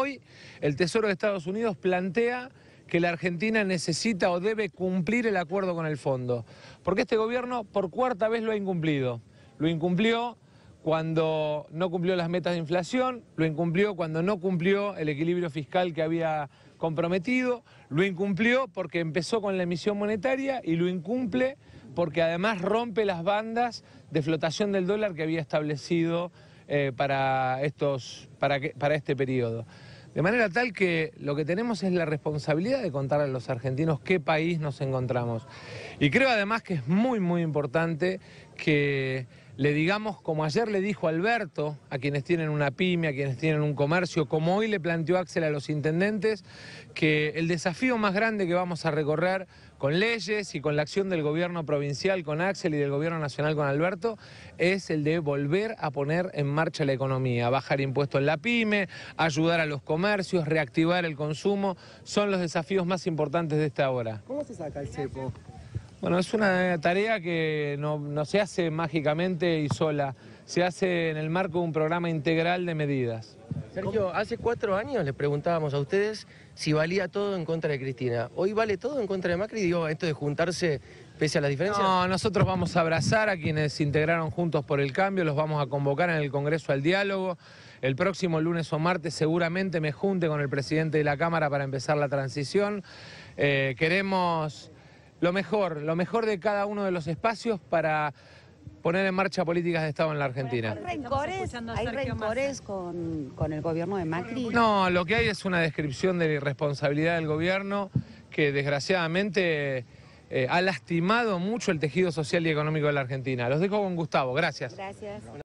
Hoy el Tesoro de Estados Unidos plantea que la Argentina necesita o debe cumplir el acuerdo con el fondo, porque este gobierno por cuarta vez lo ha incumplido. Lo incumplió cuando no cumplió las metas de inflación, lo incumplió cuando no cumplió el equilibrio fiscal que había comprometido, lo incumplió porque empezó con la emisión monetaria y lo incumple porque además rompe las bandas de flotación del dólar que había establecido eh, para, estos, para, que, para este periodo. De manera tal que lo que tenemos es la responsabilidad de contar a los argentinos qué país nos encontramos. Y creo además que es muy, muy importante que le digamos, como ayer le dijo Alberto, a quienes tienen una pyme, a quienes tienen un comercio, como hoy le planteó Axel a los intendentes, que el desafío más grande que vamos a recorrer con leyes y con la acción del gobierno provincial con Axel y del gobierno nacional con Alberto es el de volver a poner en marcha la economía, bajar impuestos en la pyme, ayudar a los comercios, reactivar el consumo, son los desafíos más importantes de esta hora. ¿Cómo se saca el cepo? Bueno, es una tarea que no, se hace mágicamente y sola, se hace en el marco de un programa integral de medidas. Sergio, hace cuatro años les preguntábamos a ustedes si valía todo en contra de Cristina. Hoy vale todo en contra de Macri, digo, esto de juntarse pese a las diferencias. No, nosotros vamos a abrazar a quienes integraron juntos por el cambio, los vamos a convocar en el Congreso al diálogo. El próximo lunes o martes seguramente me junte con el presidente de la Cámara para empezar la transición. Eh, queremos lo mejor, lo mejor de cada uno de los espacios para poner en marcha políticas de Estado en la Argentina. ¿Hay rencores, con, con, el gobierno de Macri? No, lo que hay es una descripción de la irresponsabilidad del gobierno que desgraciadamente eh, ha lastimado mucho el tejido social y económico de la Argentina. Los dejo con Gustavo, gracias. Gracias.